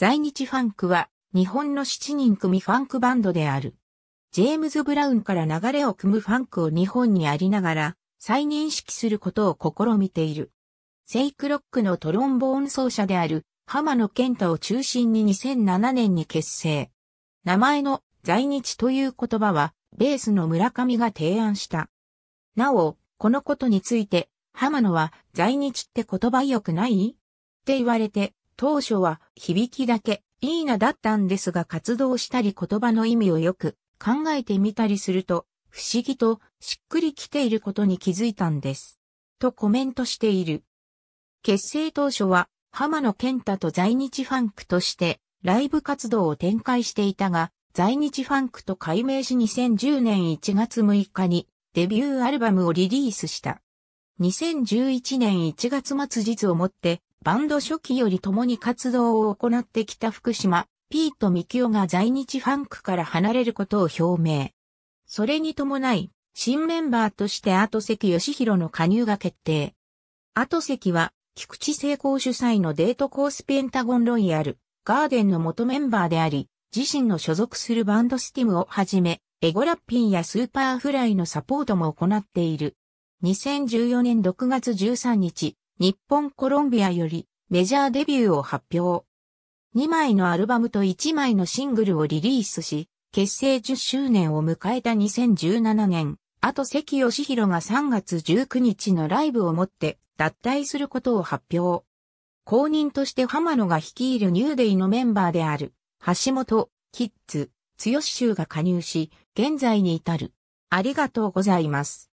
在日ファンクは日本の7人組ファンクバンドである。ジェームズ・ブラウンから流れを組むファンクを日本にありながら再認識することを試みている。セイクロックのトロンボーン奏者である浜野健太を中心に2007年に結成。名前の在日という言葉はベースの村上が提案した。なお、このことについて浜野は在日って言葉良くないって言われて当初は響きだけいいなだったんですが活動したり言葉の意味をよく考えてみたりすると不思議としっくりきていることに気づいたんです。とコメントしている。結成当初は浜野健太と在日ファンクとしてライブ活動を展開していたが、在日ファンクと改名し2010年1月6日にデビューアルバムをリリースした。2011年1月末日をもってバンド初期より共に活動を行ってきた福島、ピート・ミキオが在日ファンクから離れることを表明。それに伴い、新メンバーとして後関義弘の加入が決定。後関は、菊池成功主催のデートコースペンタゴンロイヤル、ガーデンの元メンバーであり、自身の所属するバンドスティムをはじめ、エゴラッピンやスーパーフライのサポートも行っている。2014年6月13日、日本コロンビアよりメジャーデビューを発表。2枚のアルバムと1枚のシングルをリリースし、結成10周年を迎えた2017年、あと関義弘が3月19日のライブをもって脱退することを発表。公認として浜野が率いるニューデイのメンバーである、橋本、キッズ、強修が加入し、現在に至る。ありがとうございます。